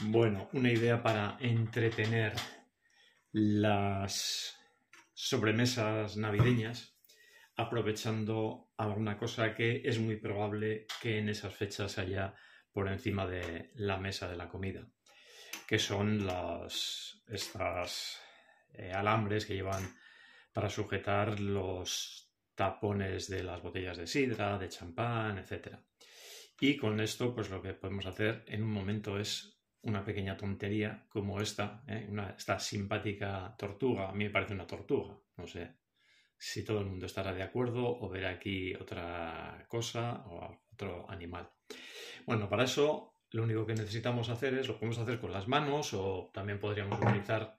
Bueno, una idea para entretener las sobremesas navideñas, aprovechando alguna cosa que es muy probable que en esas fechas haya por encima de la mesa de la comida, que son las estas eh, alambres que llevan para sujetar los tapones de las botellas de sidra, de champán, etc. Y con esto, pues lo que podemos hacer en un momento es una pequeña tontería como esta, ¿eh? esta simpática tortuga, a mí me parece una tortuga, no sé si todo el mundo estará de acuerdo o verá aquí otra cosa o otro animal. Bueno, para eso lo único que necesitamos hacer es, lo podemos hacer con las manos o también podríamos utilizar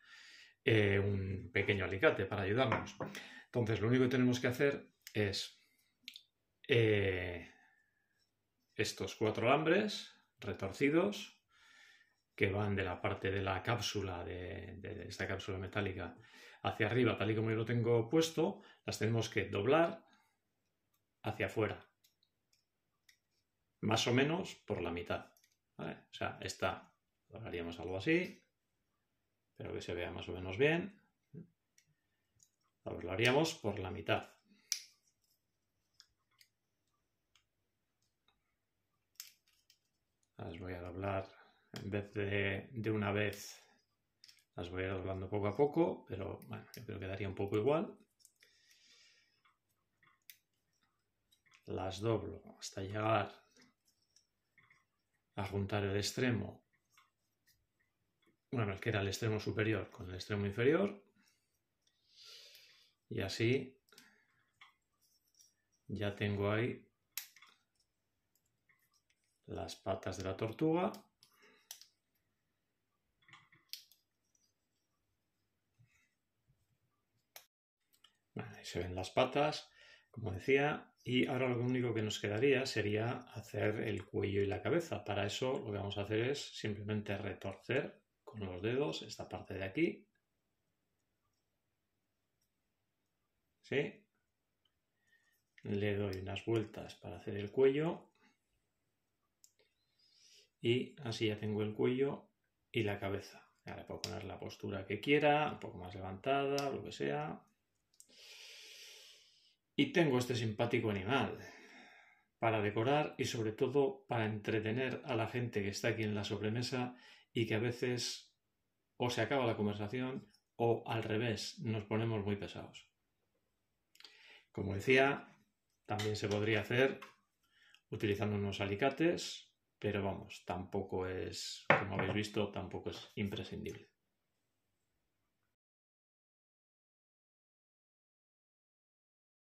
eh, un pequeño alicate para ayudarnos. Entonces, lo único que tenemos que hacer es eh, estos cuatro alambres retorcidos, que van de la parte de la cápsula, de, esta cápsula metálica, hacia arriba, tal y como yo lo tengo puesto, las tenemos que doblar hacia afuera. Más o menos por la mitad. O sea, esta haríamos algo así. Espero que se vea más o menos bien. Lo haríamos por la mitad. Las voy a doblar en vez de, una vez las voy a ir doblando poco a poco, pero bueno, yo creo que daría un poco igual. Las doblo hasta llegar a juntar el extremo, bueno, el que era el extremo superior con el extremo inferior. Y así ya tengo ahí las patas de la tortuga Ahí se ven las patas, como decía, y ahora lo único que nos quedaría sería hacer el cuello y la cabeza. Para eso lo que vamos a hacer es simplemente retorcer con los dedos esta parte de aquí. ¿Sí? Le doy unas vueltas para hacer el cuello. Y así ya tengo el cuello y la cabeza. Ahora puedo poner la postura que quiera, un poco más levantada, lo que sea. Y tengo este simpático animal para decorar y sobre todo para entretener a la gente que está aquí en la sobremesa y que a veces o se acaba la conversación o al revés nos ponemos muy pesados. Como decía, también se podría hacer utilizando unos alicates, pero vamos, tampoco es, como habéis visto, tampoco es imprescindible.